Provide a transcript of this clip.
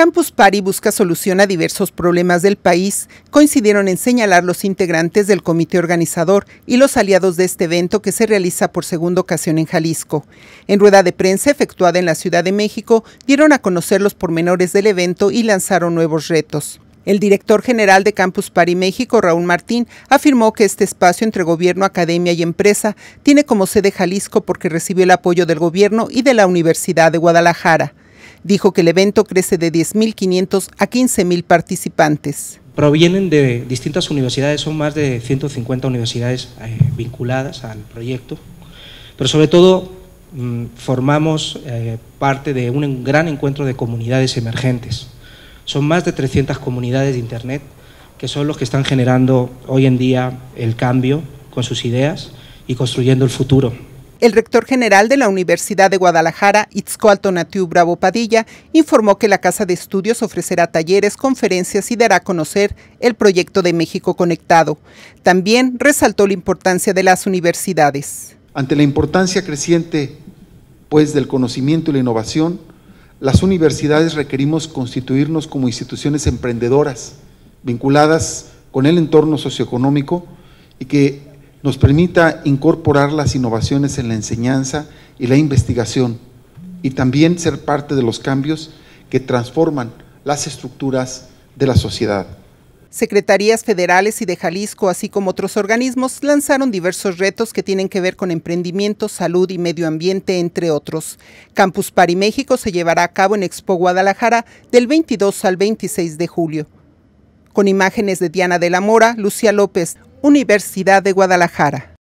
Campus Party busca solución a diversos problemas del país, coincidieron en señalar los integrantes del comité organizador y los aliados de este evento que se realiza por segunda ocasión en Jalisco. En rueda de prensa efectuada en la Ciudad de México, dieron a conocer los pormenores del evento y lanzaron nuevos retos. El director general de Campus Party México, Raúl Martín, afirmó que este espacio entre gobierno, academia y empresa tiene como sede Jalisco porque recibió el apoyo del gobierno y de la Universidad de Guadalajara. Dijo que el evento crece de 10.500 a 15.000 participantes. Provienen de distintas universidades, son más de 150 universidades eh, vinculadas al proyecto, pero sobre todo mm, formamos eh, parte de un gran encuentro de comunidades emergentes. Son más de 300 comunidades de Internet que son los que están generando hoy en día el cambio con sus ideas y construyendo el futuro. El rector general de la Universidad de Guadalajara, Itzcoalto Natiu Bravo Padilla, informó que la Casa de Estudios ofrecerá talleres, conferencias y dará a conocer el proyecto de México Conectado. También resaltó la importancia de las universidades. Ante la importancia creciente pues del conocimiento y la innovación, las universidades requerimos constituirnos como instituciones emprendedoras, vinculadas con el entorno socioeconómico y que nos permita incorporar las innovaciones en la enseñanza y la investigación y también ser parte de los cambios que transforman las estructuras de la sociedad. Secretarías federales y de Jalisco, así como otros organismos, lanzaron diversos retos que tienen que ver con emprendimiento, salud y medio ambiente, entre otros. Campus Pari México se llevará a cabo en Expo Guadalajara del 22 al 26 de julio. Con imágenes de Diana de la Mora, Lucía López, Universidad de Guadalajara.